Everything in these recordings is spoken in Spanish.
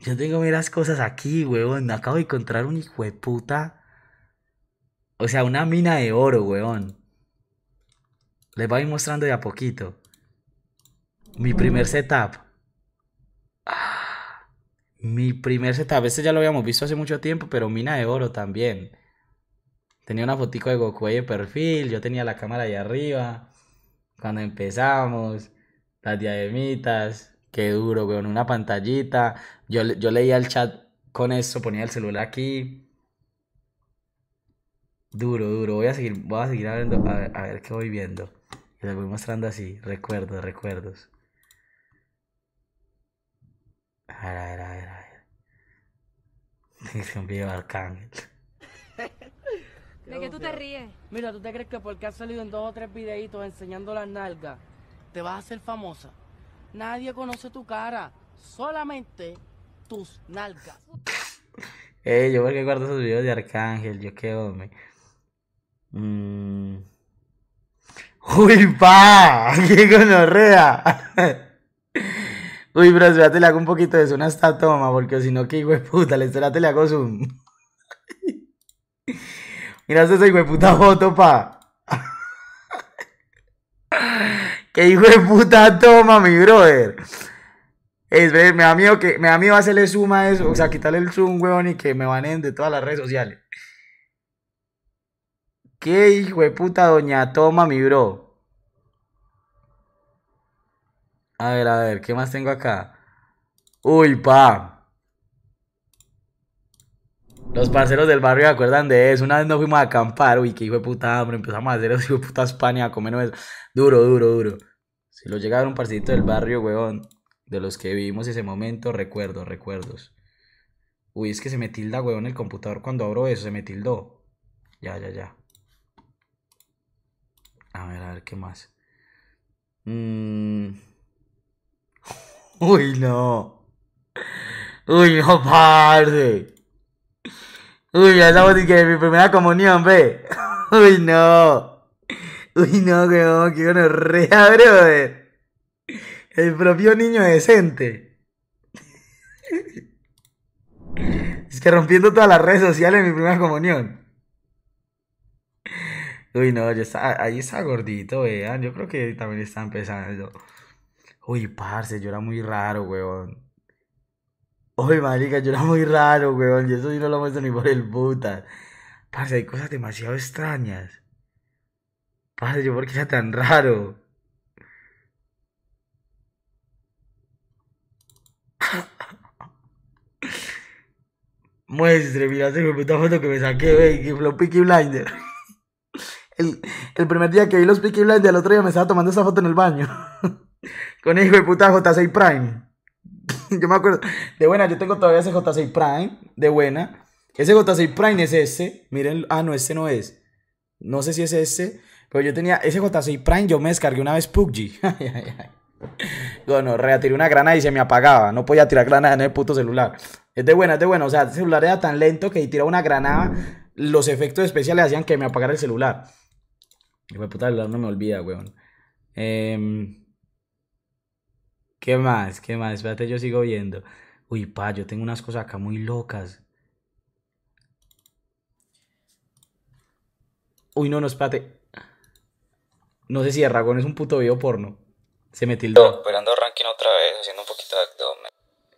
Yo tengo miras cosas aquí, weón. Acabo de encontrar un hijo de puta. O sea, una mina de oro, weón. Les voy a ir mostrando de a poquito. Mi primer setup. Ah, mi primer setup. Este ya lo habíamos visto hace mucho tiempo, pero mina de oro también. Tenía una foto de Goku ahí de perfil. Yo tenía la cámara ahí arriba. Cuando empezamos. Las diademitas. Qué duro, weón. Una pantallita. Yo, yo leía el chat con eso, ponía el celular aquí. Duro, duro. Voy a seguir, voy a seguir abriendo, a ver, qué voy viendo. les voy mostrando así. Recuerdos, recuerdos. A ver, a ver, a ver, Es un video de Arcángel. ¿De qué tú te ríes? Mira, ¿tú te crees que porque has salido en dos o tres videitos enseñando las nalgas, te vas a hacer famosa? Nadie conoce tu cara, solamente tus nalgas. Eh, yo porque guardo esos videos de Arcángel, yo qué hombre. Mm. Uy, pa, qué gonorrea. Uy, pero espérate, le hago un poquito de zoom hasta toma, porque si no, qué hueputa, puta, le esperate, le hago zoom. Mira esa este hueputa foto, pa. Qué hijo de puta toma, mi brother. Es, me da miedo que me da miedo hacerle suma a eso, o sea, quitarle el zoom, weón, y que me banen de todas las redes sociales. Qué hijo de puta doña toma, mi bro. A ver, a ver, ¿qué más tengo acá? Uy, pa. Los parceros del barrio se acuerdan de eso. Una vez nos fuimos a acampar, uy, qué hijo de puta hambre. Empezamos a hacer eso, hijo de puta España a no eso. Duro, duro, duro. Si lo llegaron un parcito del barrio, weón, de los que vivimos ese momento, recuerdo, recuerdos. Uy, es que se me tilda, weón, el computador cuando abro eso, se me tildó. Ya, ya, ya. A ver, a ver, ¿qué más? Mm. Uy, no. Uy, no, parce. Uy, ya de que mi primera comunión, ve. Uy, no. Uy, no, que que uno reabre, El propio niño decente. Es que rompiendo todas las redes sociales mi primera comunión. Uy, no, yo estaba, ahí está gordito, vean. Yo creo que también está empezando. Uy, parce, yo era muy raro, weón. Oye, marica, yo era muy raro, weón. Y eso sí no lo muestro ni por el puta. Parce, hay cosas demasiado extrañas. Parce, yo porque sea tan raro. Muestre, mira esa puta foto que me saqué, wey, que fue Peaky Blinder. El, el, primer día que vi los Peaky Blinders, el otro día me estaba tomando esa foto en el baño. Con hijo de puta J6 Prime. yo me acuerdo. De buena, yo tengo todavía ese J6 Prime. De buena. Ese J6 Prime es este. Miren, ah, no, este no es. No sé si es este. Pero yo tenía ese J6 Prime. Yo me descargué una vez PUBG. bueno, reatiré una granada y se me apagaba. No podía tirar granada en el puto celular. Es de buena, es de buena. O sea, el celular era tan lento que si tiraba una granada, los efectos especiales hacían que me apagara el celular. Y puta, el celular no me olvida, weón. Eh. ¿Qué más? ¿Qué más? Espérate, yo sigo viendo. Uy, pa, yo tengo unas cosas acá muy locas. Uy, no, no, espérate. No sé si ragón es un puto video porno. Se me tildó. No, Esperando ranking otra vez, haciendo un poquito de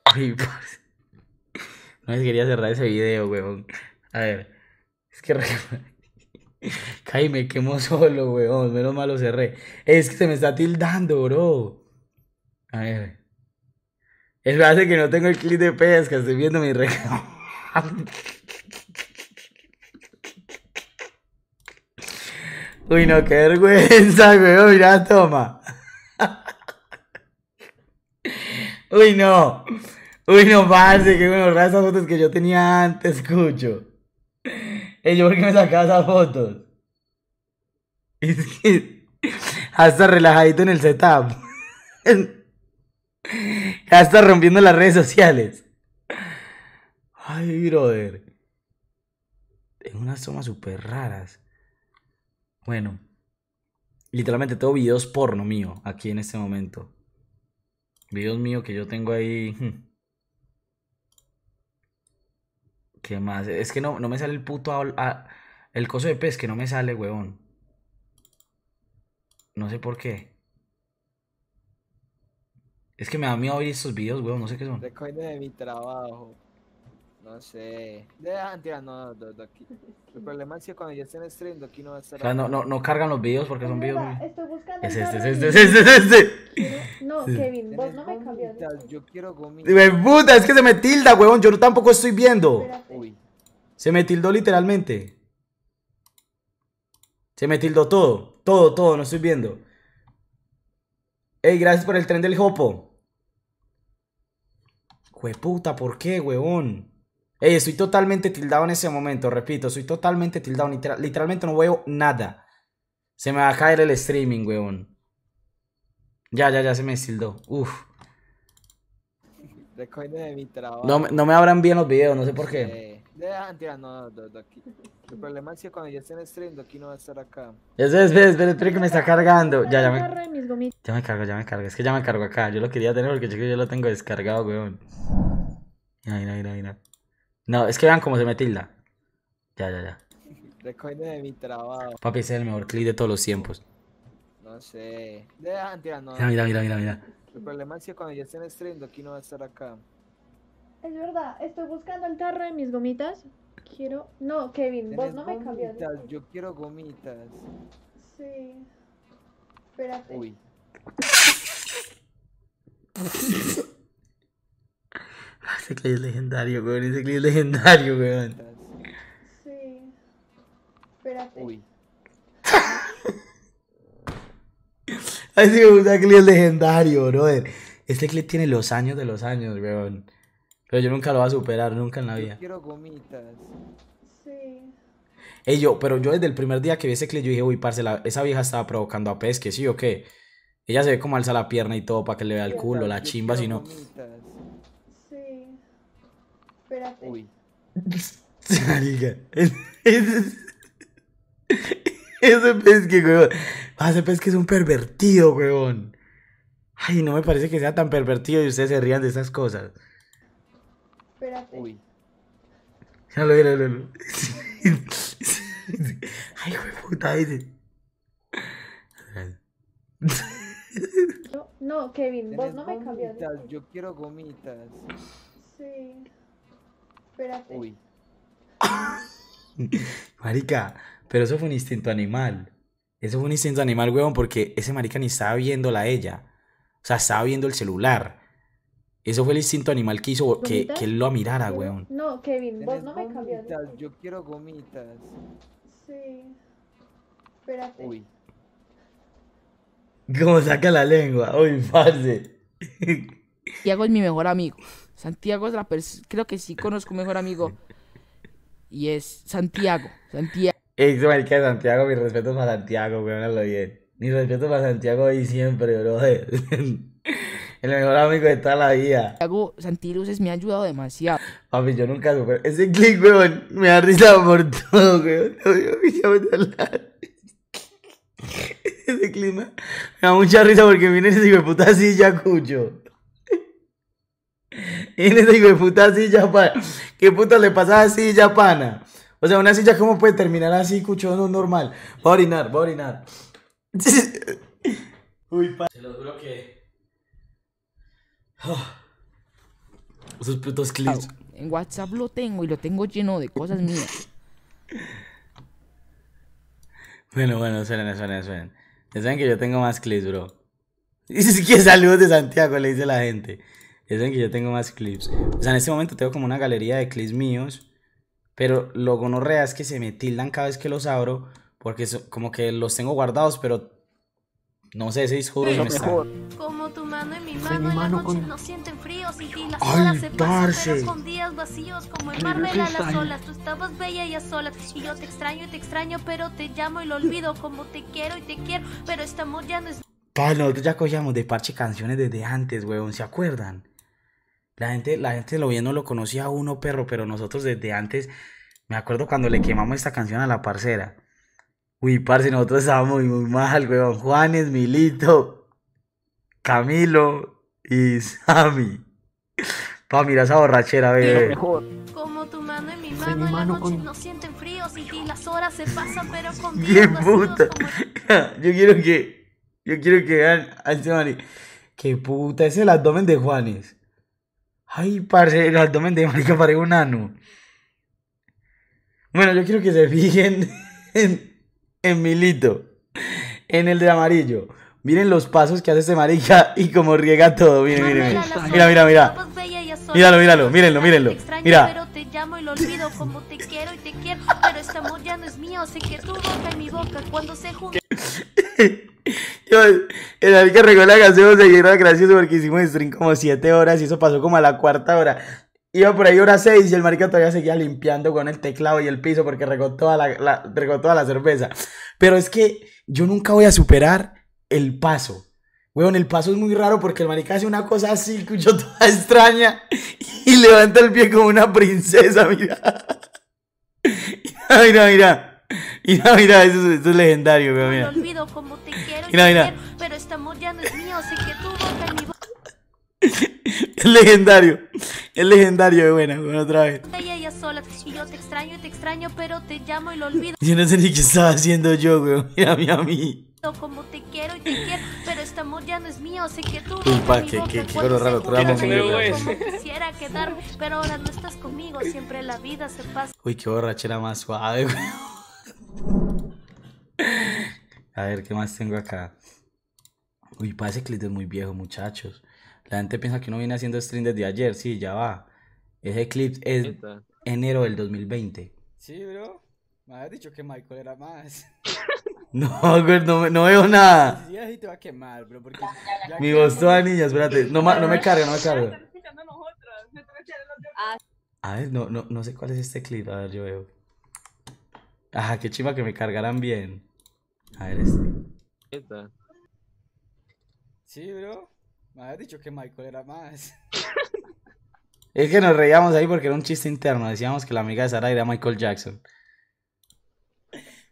abdomen. Uy, pa. No les quería cerrar ese video, weón. A ver. Es que... me quemó solo, weón. Menos mal lo cerré. Es que se me está tildando, bro. A Es verdad que no tengo el clip de pesca, estoy viendo mi recado. Uy, no, qué vergüenza, weón. Mira, toma. Uy, no. Uy, no, parce, que bueno, esas fotos que yo tenía antes, escucho. Ey, yo, ¿por qué me sacaba esas fotos? Es Hasta relajadito en el setup. ya está rompiendo las redes sociales. Ay, brother. Tengo unas tomas súper raras. Bueno. Literalmente tengo videos porno mío aquí en este momento. Videos mío que yo tengo ahí. Hmm. ¿Qué más? Es que no, no me sale el puto... Ah, el coso de pez que no me sale, huevón. No sé por qué. Es que me da miedo oír estos videos, weón, no sé qué son. Recuerden de mi trabajo. No sé. De, ah, no, no, aquí. El problema es que cuando ya estén en aquí no va a estar. O sea, no, no, no cargan los videos porque son videos. Estoy buscando. Es este, este, es este, es este, es este. No, Kevin, vos no me cambias. Yo quiero gomitas. Me puta, es que se me tilda, weón. Yo tampoco estoy viendo. Se me tildó literalmente. Se me tildó todo. Todo, todo, no estoy viendo. Ey, gracias por el tren del Hopo puta, ¿por qué, huevón? Ey, estoy totalmente tildado en ese momento, repito, Estoy totalmente tildado, literal, literalmente no veo nada. Se me va a caer el streaming, huevón. Ya, ya, ya se me tildó. Uf. de mi trabajo. No, me abran bien los videos, no sé por qué. Eh, ah, no, no, aquí. El problema es que cuando ya esté en stream, aquí no va a estar acá. Es, es, espera, espera que me está cargando. Ya, ya me. Ya me cargo, ya me cargo. Es que ya me cargo acá. Yo lo quería tener porque yo, yo lo tengo descargado, weón. Mira, mira, mira no. No, es que vean cómo se me tilda. Ya, ya, ya. de mi trabajo. Papi, ese es el mejor clip de todos los tiempos. No sé. Ya, ah, mira, no. Mira, mira, mira, mira. El problema es que cuando ya estén estrenando aquí no va a estar acá. Es verdad, estoy buscando el tarro de mis gomitas. Quiero. No, Kevin, vos no me cambias Yo quiero gomitas. Sí. Espérate. Uy. Ese clip es legendario, weón. Ese clip es legendario, weón. Sí. Espérate. Uy. Así me gusta clip es legendario, brother. Este clip tiene los años de los años, weón. Pero yo nunca lo voy a superar, nunca en la vida. Yo quiero gomitas. Sí. Ey, yo, pero yo desde el primer día que vi ese clip, yo dije, uy, parce, esa vieja estaba provocando a Pesque, ¿sí o qué? Ella se ve como alza la pierna y todo para que le vea el culo, la chimba, si no. Sí. Espérate. Uy. Ese pesque, weón. Ah, ese pesque es un pervertido, weón. Ay, no me parece que sea tan pervertido y ustedes se rían de esas cosas. Espérate. Uy. Ay, weón. puta, ese. No, Kevin, vos no me cambias. Yo quiero gomitas. Sí. Espérate. Uy. Marica, pero eso fue un instinto animal. Eso fue un instinto animal, weón, porque ese marica ni estaba viéndola a ella. O sea, estaba viendo el celular. Eso fue el instinto animal que hizo que, él lo mirara, weón. No, Kevin, vos no me cambias. Yo quiero gomitas. Sí. Espérate. Uy. Como saca la lengua. Uy, parce. Santiago es mi mejor amigo. Santiago es la persona. Creo que sí conozco un mejor amigo. Y es Santiago. Santiago. Ey, que Santiago, mis respetos para Santiago, weón, lo bien. Mis respetos para Santiago y siempre, bro. El mejor amigo de toda la vida. Santiago Santiago me ha ayudado demasiado. Papi, yo nunca supe... Ese click, weón, me ha risado por todo, weón. No, yo me de hablar. Este clima. Me da mucha risa porque viene ese hijo de puta silla, cucho. viene ese hijo de puta silla, pana. ¿Qué puta le pasa a silla, pana? O sea, una silla, ¿cómo puede terminar así, cucho? No normal. Va a orinar, va a orinar. Uy, Se los juro que. Esos putos clips. En WhatsApp lo tengo y lo tengo lleno de cosas mías. Bueno, bueno, suenan, suenan, suenan. Ya saben que yo tengo más clips, bro. Es que saludos de Santiago, le dice la gente. Ya saben que yo tengo más clips. O sea, en este momento tengo como una galería de clips míos. Pero lo no es que se me tildan cada vez que los abro. Porque como que los tengo guardados, pero no sé, si es juro. sí, me Como tu mano en mi mano, mi mano en la noche con... nos sienten frío y, y las Ay, olas se pasan, con días vacíos como el mar vela las ¿eh? olas. Tú estabas bella y a solas y yo te extraño y te extraño, pero te llamo y lo olvido como te quiero y te quiero, pero este amor ya no es. Pa, nosotros ya cogíamos de parche canciones desde antes, weón, ¿se acuerdan? La gente, la gente lo bien no lo conocía a uno, perro, pero nosotros desde antes, me acuerdo cuando le quemamos esta canción a la parcera. Uy, parce, nosotros estábamos muy, muy mal, weón. Juanes, Milito, Camilo y Sammy. Pa, mira esa borrachera, bebé. Como tu mano en mi mano, en la noche no sienten frío, sin ti las horas se pasan, pero contigo. ¡Qué puta! yo quiero que, yo quiero que vean a este mani. ¡Qué puta! Es el abdomen de Juanes. Ay, parce, el abdomen de marica parece un ano. Bueno, yo quiero que se fijen en Milito, en el de amarillo. Miren los pasos que hace ese marica y como riega todo. Miren, miren, miren. Mira, mira, mira. Míralo, míralo, mírenlo, mírenlo. Mira. como te este es mío, que el que regó la canción se gracioso porque hicimos stream como 7 horas y eso pasó como a la cuarta hora. Iba por ahí hora 6 y el marica todavía seguía limpiando con el teclado y el piso porque regó toda la, toda la cerveza. Pero es que yo nunca voy a superar el paso. Weón, el paso es muy raro porque el marica hace una cosa así, yo toda extraña, y levanta el pie como una princesa, mira. Mira, mira, mira. Mira, mira, eso, es legendario, mira. olvido como te quiero, mira, pero este ya no es mío, sé que tú es legendario. Es legendario de buena, bueno, otra vez. Y yo te extraño te extraño, pero te llamo y lo olvido. Yo no sé ni qué estaba haciendo yo, weón. mira a mí. Como te quiero y te quiero, pero este amor ya no es mío. Sé que tú. Upa, que, qué, qué lo raro, tramo, quisiera quedar, pero ahora no estás conmigo. Siempre la vida se pasa. Uy, qué borrachera más suave, A ver, ¿qué más tengo acá? Uy, parece que es muy viejo, muchachos. La gente piensa que uno viene haciendo stream desde ayer. Sí, ya va. Ese clip es enero del 2020. Sí, bro. Me habías dicho que Michael era más. No, güey, no, veo nada. Sí, así te va a quemar, bro. Mi voz toda niña, espérate. No, me cargue, no me cargue. A ver, no, no, no sé cuál es este clip. A ver, yo veo. Ajá, qué chiva que me cargaran bien. A ver, este. ¿Qué tal? Sí, bro. Me habías dicho que Michael era más. es que nos reíamos ahí porque era un chiste interno. Decíamos que la amiga de Sara era Michael Jackson.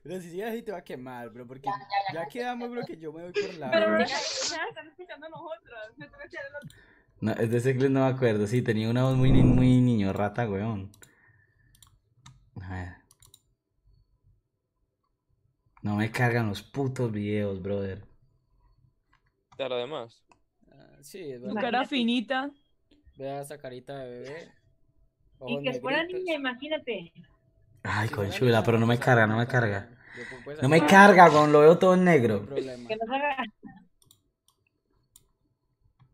Pero si sigue así te va a quemar, bro, porque ya, quedamos, bro, que yo me voy por la... Pero, bro, están escuchando nosotros, no es de ese clip no me acuerdo, sí, tenía una voz muy, muy niño rata, weón. A ver. No me cargan los putos videos, brother. Claro, lo demás. Sí, Tu cara finita. Vea esa carita de bebé. y que fuera niña, imagínate. Ay, con chula, pero no me carga, no me carga. No me carga, con lo veo todo en negro.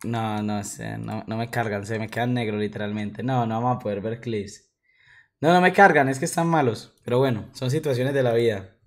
No, no sé, no, no me cargan, se me quedan negro literalmente. No, no vamos a poder ver clips. No, no me cargan, es que están malos. Pero bueno, son situaciones de la vida.